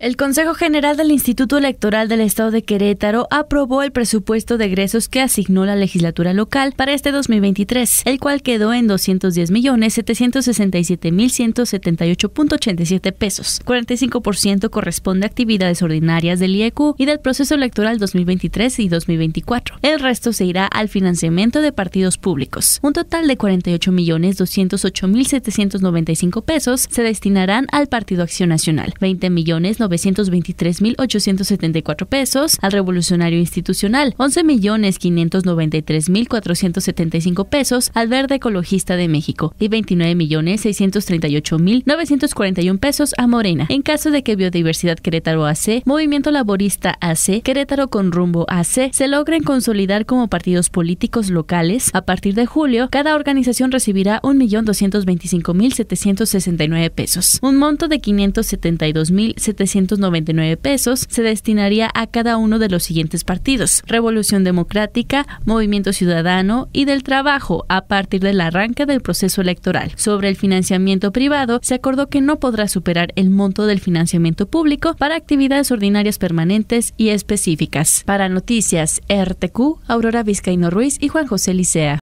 El Consejo General del Instituto Electoral del Estado de Querétaro aprobó el presupuesto de egresos que asignó la legislatura local para este 2023, el cual quedó en 210 millones 767 mil 178.87 pesos. 45% corresponde a actividades ordinarias del IEQ y del proceso electoral 2023 y 2024. El resto se irá al financiamiento de partidos públicos. Un total de 48 millones 208 mil 795 pesos se destinarán al Partido Acción Nacional, 20 millones 923.874 pesos al revolucionario institucional, 11.593.475 pesos al verde ecologista de México y 29.638.941 pesos a Morena. En caso de que Biodiversidad Querétaro AC, Movimiento Laborista AC, Querétaro con rumbo AC se logren consolidar como partidos políticos locales, a partir de julio cada organización recibirá 1.225.769 pesos, un monto de 572.700 999 pesos se destinaría a cada uno de los siguientes partidos, Revolución Democrática, Movimiento Ciudadano y del Trabajo, a partir del arranque del proceso electoral. Sobre el financiamiento privado, se acordó que no podrá superar el monto del financiamiento público para actividades ordinarias permanentes y específicas. Para Noticias RTQ, Aurora Vizcaíno Ruiz y Juan José Licea.